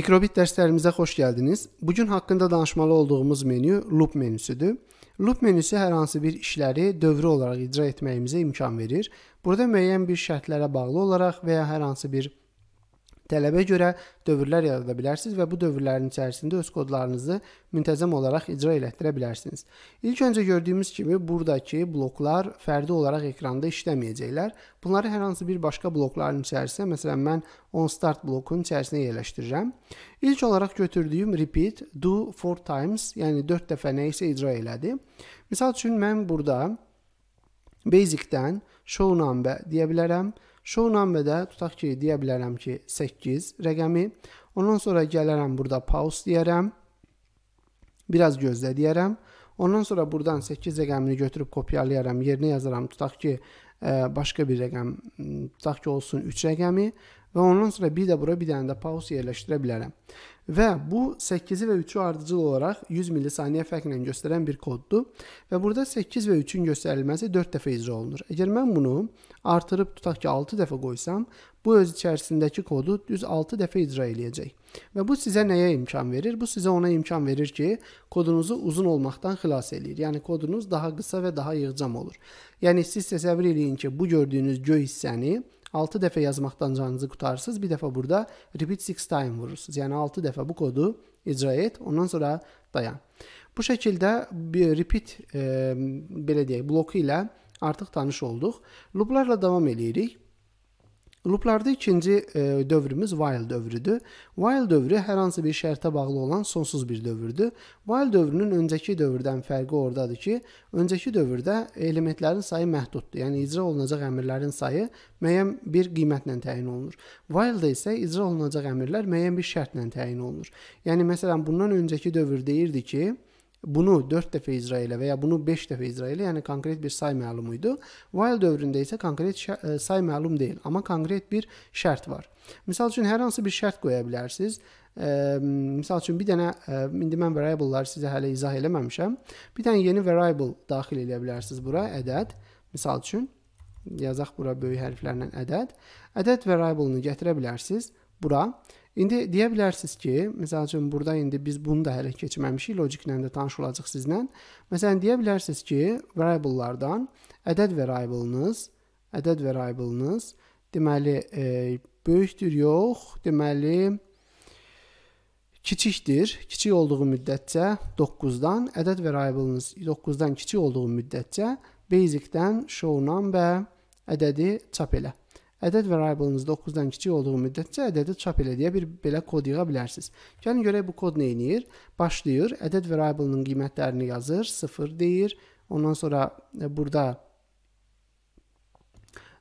Mikrobit dərslərimizə xoş gəldiniz. Bu gün haqqında danışmalı olduğumuz menyu loop menüsüdür. Loop menüsü hər hansı bir işləri dövrü olaraq icra etməyimizə imkan verir. Burada müəyyən bir şərtlərə bağlı olaraq və ya hər hansı bir Tələbə görə dövrlər yarada bilərsiniz və bu dövrlərin içərisində öz kodlarınızı müntəzəm olaraq icra elətdirə bilərsiniz. İlk öncə gördüyümüz kimi buradakı bloklar fərdi olaraq ekranda işləməyəcəklər. Bunları hər hansı bir başqa blokların içərisinə, məsələn mən on start blokunun içərisinə yerləşdirirəm. İlk olaraq götürdüyüm repeat do 4 times, yəni 4 dəfə nə isə icra elədi. Məsəl üçün mən burada basic-dən show number deyə bilərəm. Show namedə tutaq ki, deyə bilərəm ki, 8 rəqəmi. Ondan sonra gələrəm burada pause deyərəm. Biraz gözlə deyərəm. Ondan sonra buradan 8 rəqəmini götürüb kopyalayaram, yerinə yazaram. Tutaq ki, e, başqa bir rəqəm tutaq ki, olsun 3 rəqəmi və ondan sonra bir də bura bir dənə də paus yerləşdirə bilərəm. Və bu 8-i və 3-ü ardıcıl olaraq 100 millisaniyə fərqlə göstərən bir koddur və burada 8 və 3-ün göstərilməsi 4 dəfə icra olunur. Əgər mən bunu artırıb tutaq ki, 6 dəfə qoysam, bu öz içərisindəki kodu düz 6 dəfə icra eləyəcək. Və bu sizə nəyə imkan verir? Bu sizə ona imkan verir ki, kodunuzu uzun olmaqdan xilas eləyir. Yəni kodunuz daha qısa və daha yığcam olur. Yəni siz təsəvvür eləyin ki, bu gördüyünüz göy hissəni 6 dəfə yazmaqdan canınızı qutarsınız. Bir dəfə burada repeat 6 time vurursunuz. Yəni 6 dəfə bu kodu icra et, ondan sonra dayan. Bu şəkildə bir repeat e, belə deyək, bloku ilə artıq tanış olduq. Looplarla davam eləyirik. Looplarda ikinci e, dövrümüz while dövrüdür. While dövrü hər hansı bir şərtə bağlı olan sonsuz bir dövrdür. While dövrünün öncəki dövrdən fərqi ordadır ki, öncəki dövrdə elementlərin sayı məhduddur. Yəni icra olunacaq əmrlərin sayı müəyyən bir qiymətlə təyin olunur. While-da isə icra olunacaq əmrlər müəyyən bir şərtlə təyin olunur. Yəni məsələn bundan öncəki dövr deyirdi ki, bunu 4 dəfə icra elə və ya bunu 5 dəfə icra elə, yəni konkret bir say məlum idi. While dövründə isə konkret e, say məlum deyil, amma konkret bir şərt var. Məsəl üçün hər hansı bir şərt qoya bilərsiniz. E, məsəl üçün bir dənə e, indi mən variable-ları sizə hələ izah eləməmişəm. Bir dənə yeni variable daxil edə bilərsiniz bura, ədəd. Məsəl üçün yazaq bura böyük hərflərlə ədəd. Ədəd variable-ını gətirə bilərsiniz bura. İndi deyə bilərsiniz ki, məsəl üçün burada indi biz bunu da hələ keçməmişik, logiklə də tanış olacağıq sizlə. Məsələn deyə bilərsiniz ki, variablelardan ədəd variablınız, ədəd variablınız deməli e, böyükdür yox, deməli kiçikdir. Kiçik olduğu müddətcə 9-dan ədəd variablınız 9-dan kiçik olduğu müddətcə basic-dən show number ədədi çap elə. Ədəd variablınız 9-dan kiçik olduğu müddətcə ədədi çap elə deyə bir belə kod yığa bilərsiniz. Gəlin görək bu kod nə edir? Başlayır, ədəd variablının qiymətlərini yazır, 0 deyir. Ondan sonra e, burada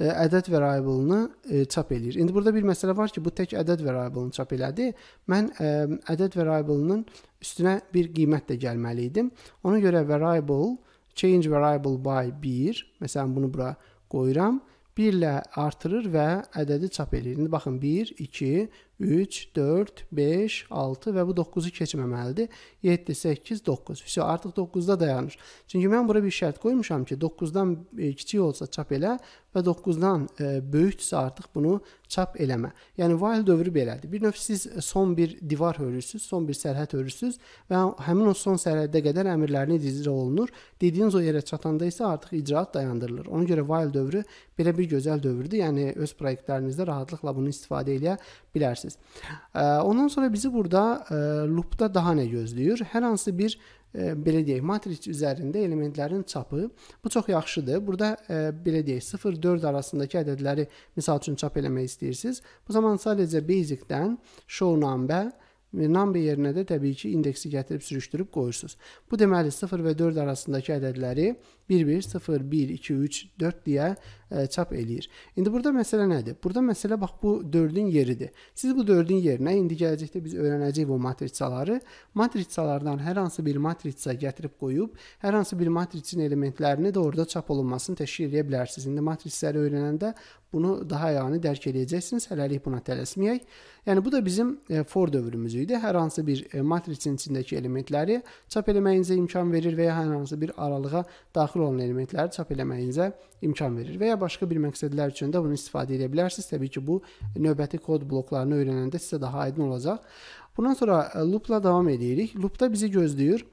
e, ədəd variablını e, çap eləyir. İndi burada bir məsələ var ki, bu tək ədəd variablını çap elədi. Mən ədəd variablının üstünə bir qiymət də gəlməli idim. Ona görə variable change variable by 1, məsələn bunu bura qoyuram 1 ilə artırır və ədədi çap eləyir. İndi baxın 1, 2, 3, 4, 5, 6 və bu 9-u keçməməlidir. 7, 8, 9. Vəsə artıq 9-da dayanır. Çünki mən bura bir şərt qoymuşam ki, 9-dan e, kiçik olsa çap elə və 9-dan e, böyükdürsə artıq bunu çap eləmə. Yəni while dövrü belədir. Bir növ siz son bir divar hörürsüz, son bir sərhəd hörürsüz və həmin o son sərhədə qədər əmrləriniz icra olunur. Dediyiniz o yerə çatanda isə artıq icraat dayandırılır. Ona görə while dövrü belə bir gözəl dövrdür. Yəni öz layihələrinizdə rahatlıqla bunu istifadə edə bilərsiniz bilərsiniz. Ondan sonra bizi burada e, loopda daha nə gözləyir? Hər hansı bir e, belə deyək, matris üzərində elementlərin çapı. Bu çox yaxşıdır. Burada e, belə deyək, 0-4 arasındakı ədədləri misal üçün çap eləmək istəyirsiniz. Bu zaman sadəcə basic-dən show number Nambi yerinə də təbii ki, indeksi gətirib sürüşdürüb qoyursunuz. Bu deməli 0 və 4 arasındakı ədədləri 1-1, 0, 1, 2, 3, 4 deyə ə, çap eləyir. İndi burada məsələ nədir? Burada məsələ bax bu 4-ün yeridir. Siz bu 4-ün yerinə indi gələcəkdə biz öyrənəcəyik bu matrisaları. Matrisalardan hər hansı bir matrisa gətirib qoyub, hər hansı bir matrisin elementlərini də orada çap olunmasını təşkil edə bilərsiniz. İndi matrisləri öyrənəndə bunu daha yəni dərk edəcəksiniz. Hələlik buna tələsməyək. Yəni bu da bizim e, for dövrümüzü mövcud idi. Hər hansı bir e, matrisin içindəki elementləri çap eləməyinizə imkan verir və ya hər hansı bir aralığa daxil olan elementləri çap eləməyinizə imkan verir və ya başqa bir məqsədlər üçün də bunu istifadə edə bilərsiniz. Təbii ki, bu növbəti kod bloklarını öyrənəndə sizə daha aydın olacaq. Bundan sonra e, loopla davam edirik. Loopda bizi gözləyir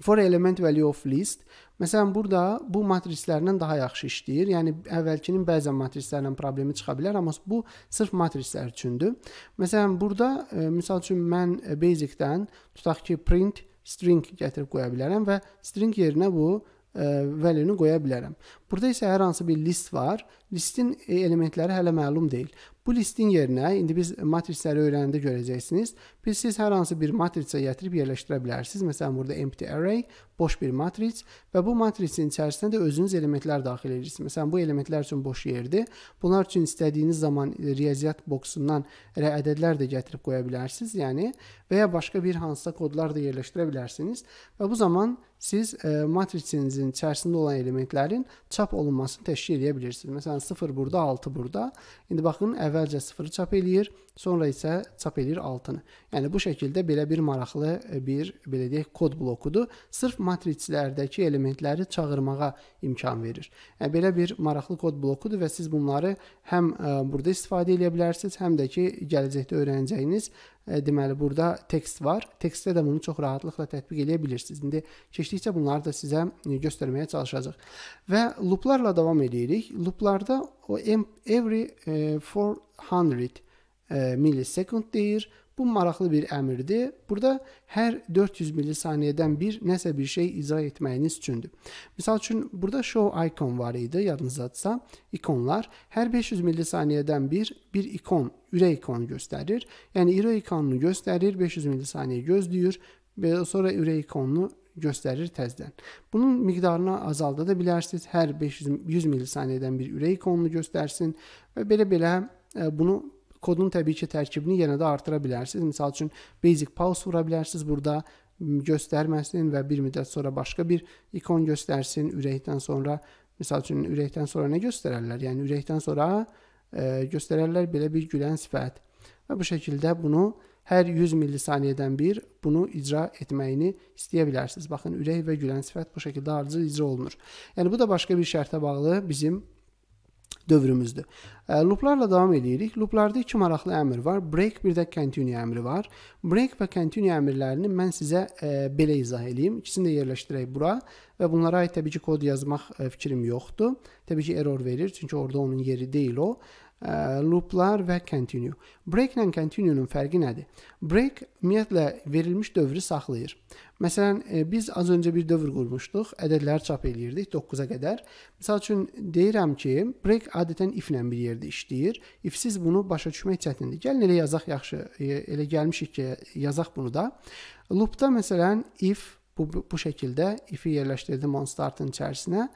for element value of list Məsələn, burada bu matrislərlə daha yaxşı işləyir. Yəni əvvəlkinin bəzən matrislərlə problemi çıxa bilər, amma bu sırf matrislər üçündür. Məsələn, burada e, məsəl üçün mən e, basic-dən tutaq ki, print string gətirib qoya bilərəm və string yerinə bu e, value-ni qoya bilərəm. Burada isə hər hansı bir list var. Listin e, elementləri hələ məlum deyil. Bu listin yerinə indi biz matrisləri öyrənəndə görəcəksiniz. Biz siz hər hansı bir matrisə gətirib yerləşdirə bilərsiniz. Məsələn, burada empty array boş bir matris və bu matrisin içərisinə də özünüz elementlər daxil edirsiniz. Məsələn, bu elementlər üçün boş yerdir. Bunlar üçün istədiyiniz zaman riyaziyyat boksundan elə ədədlər də gətirib qoya bilərsiniz. Yəni və ya başqa bir hansısa kodlar da yerləşdirə bilərsiniz və bu zaman siz e, matrisinizin içərisində olan elementlərin çap olunmasını təşkil edə bilirsiniz. Məsələn 0 burada, 6 burada. İndi baxın əvvəlcə 0-ı çap eləyir, sonra isə çap eləyir 6-nı. Yəni bu şəkildə belə bir maraqlı e, bir belə deyək kod blokudur. Sırf matrislərdəki elementləri çağırmağa imkan verir. Yəni belə bir maraqlı kod blokudur və siz bunları həm e, burada istifadə edə bilərsiniz, həm də ki gələcəkdə öyrənəcəyiniz E, deməli burada tekst var. Tekstdə də bunu çox rahatlıqla tətbiq edə bilirsiniz. İndi keçdikcə bunları da sizə e, göstərməyə çalışacağıq. Və looplarla davam edirik. Looplarda o every 400 e, millisecond deyir. Bu maraqlı bir əmrdir. Burada hər 400 millisaniyədən bir nəsə bir şey izah etməyiniz üçündür. Məsəl üçün burada show icon var idi, yadınızdadsa, ikonlar hər 500 millisaniyədən bir bir ikon, ürək ikonu göstərir. Yəni ürək ikonunu göstərir, 500 millisaniyə gözləyir və sonra ürək ikonunu göstərir təzdən. Bunun miqdarını azalda da bilərsiniz. Hər 500 100 millisaniyədən bir ürək ikonunu göstərsin və belə-belə e, bunu kodun təbii ki, tərkibini yenə də artıra bilərsiniz. Məsəl üçün basic pause vura bilərsiniz burada göstərməsin və bir müddət sonra başqa bir ikon göstərsin. Ürəkdən sonra, məsəl üçün ürəkdən sonra nə göstərərlər? Yəni ürəkdən sonra e, göstərərlər belə bir gülən sifət. Və bu şəkildə bunu hər 100 millisaniyədən bir bunu icra etməyini istəyə bilərsiniz. Baxın, ürək və gülən sifət bu şəkildə ardıcıl icra olunur. Yəni bu da başqa bir şərtə bağlı bizim dövrümüzdür. Looplarla davam edirik. Looplarda iki maraqlı əmr var. Break, bir də continue əmri var. Break və continue əmrlərini mən sizə belə izah edeyim. İkisini də yerləşdirək bura və bunlara aid təbii ki, kod yazmaq fikrim yoxdur. Təbii ki, error verir, çünki orada onun yeri deyil o looplar və continue. Break ilə continue-nun fərqi nədir? Break ümumiyyətlə verilmiş dövrü saxlayır. Məsələn, biz az öncə bir dövr qurmuşduq, ədədləri çap eləyirdik 9-a qədər. Məsəl üçün deyirəm ki, break adətən if ilə bir yerdə işləyir. İfsiz bunu başa düşmək çətindir. Gəlin elə yazaq yaxşı. E, elə gəlmişik ki, yazaq bunu da. Loopda məsələn if bu bu şəkildə if-i yerləşdirdim on startın içərisinə.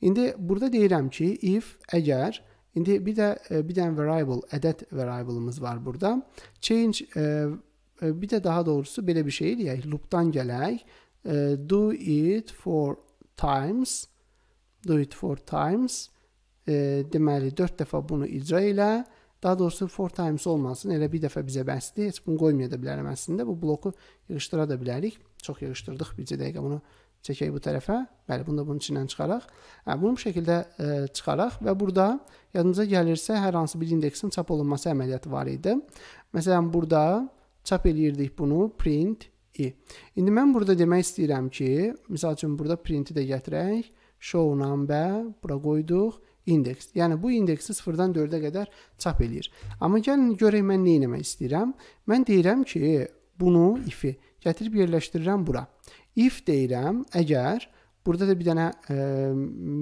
İndi burada deyirəm ki, if əgər e, İndi bir də e, bir dənə variable, ədəd variable'ımız var burada. Change e, e, bir də daha doğrusu belə bir şey eləyək. Loop'dan gələk. Do it for times. Do it for times. Deməli 4 dəfə bunu icra elə. Daha doğrusu 4 times olmasın. Elə bir dəfə bizə bəsdir. Heç bunu qoymaya da bilərəm əslində. Bu bloku yığışdıra da bilərik. Çox yığışdırdıq bircə dəqiqə bunu çəkək bu tərəfə. Bəli, bunu da bunun içindən çıxaraq. Hə, bunu bu şəkildə ə, e, çıxaraq və burada yadınıza gəlirsə hər hansı bir indeksin çap olunması əməliyyatı var idi. Məsələn, burada çap eləyirdik bunu print i. İndi mən burada demək istəyirəm ki, məsəl üçün burada printi də gətirək, show number bura qoyduq indeks. Yəni bu indeksi 0-dan 4-ə qədər çap eləyir. Amma gəlin görək mən nə etmək istəyirəm. Mən deyirəm ki, bunu ifi gətirib yerləşdirirəm bura. If deyirəm, əgər burada da bir dənə ə,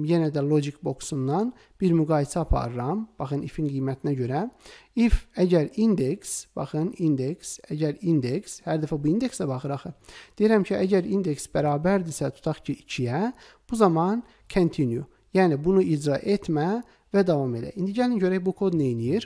yenə də logic boxundan bir müqayisə aparıram. Baxın if-in qiymətinə görə. If əgər indeks, baxın indeks, əgər indeks, hər dəfə bu indeksə baxır axı. Deyirəm ki, əgər indeks bərabərdirsə, tutaq ki 2-yə, bu zaman continue. Yəni bunu icra etmə və davam elə. İndi gəlin görək bu kod nə edir.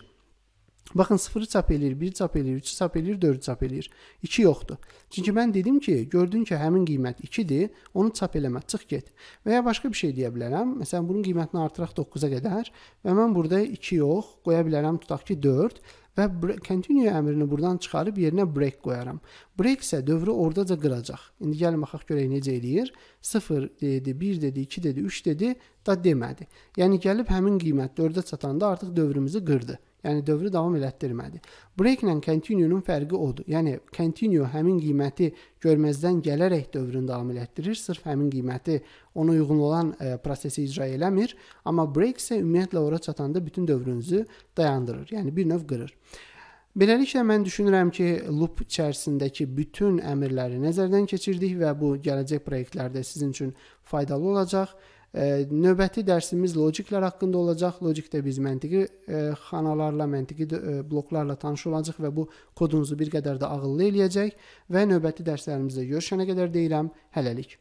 Baxın 0-ı çap eləyir, 1-i çap eləyir, 3-ü çap eləyir, 4-ü çap eləyir. 2 yoxdur. Çünki mən dedim ki, gördün ki, həmin qiymət 2-dir, onu çap eləmə, çıx get. Və ya başqa bir şey deyə bilərəm. Məsələn, bunun qiymətini artıraq 9-a qədər və mən burada 2 yox, qoya bilərəm tutaq ki, 4 və continue əmrini buradan çıxarıb yerinə break qoyaram. Break isə dövrü ordaca qıracaq. İndi gəlin baxaq görək necə eləyir. 0 dedi, 1 dedi, 2 dedi, 3 dedi, da demədi. Yəni gəlib həmin qiymət 4-ə çatanda artıq dövrümüzü qırdı. Yəni dövrü davam elətdirmədi. Break ilə continue-nun fərqi odur. Yəni continue həmin qiyməti görməzdən gələrək dövrünü davam elətdirir, sırf həmin qiyməti ona uyğun olan ə, e, prosesi icra eləmir, amma break isə ümumiyyətlə ora çatanda bütün dövrünüzü dayandırır. Yəni bir növ qırır. Beləliklə mən düşünürəm ki, loop içərisindəki bütün əmrləri nəzərdən keçirdik və bu gələcək layihələrdə sizin üçün faydalı olacaq. Növbəti dərsimiz logiklər haqqında olacaq. Logikdə biz məntiqi xanalarla, məntiqi bloklarla tanış olacağıq və bu kodunuzu bir qədər də ağıllı eləyəcək və növbəti dərslərimizdə görüşənə qədər deyirəm, hələlik.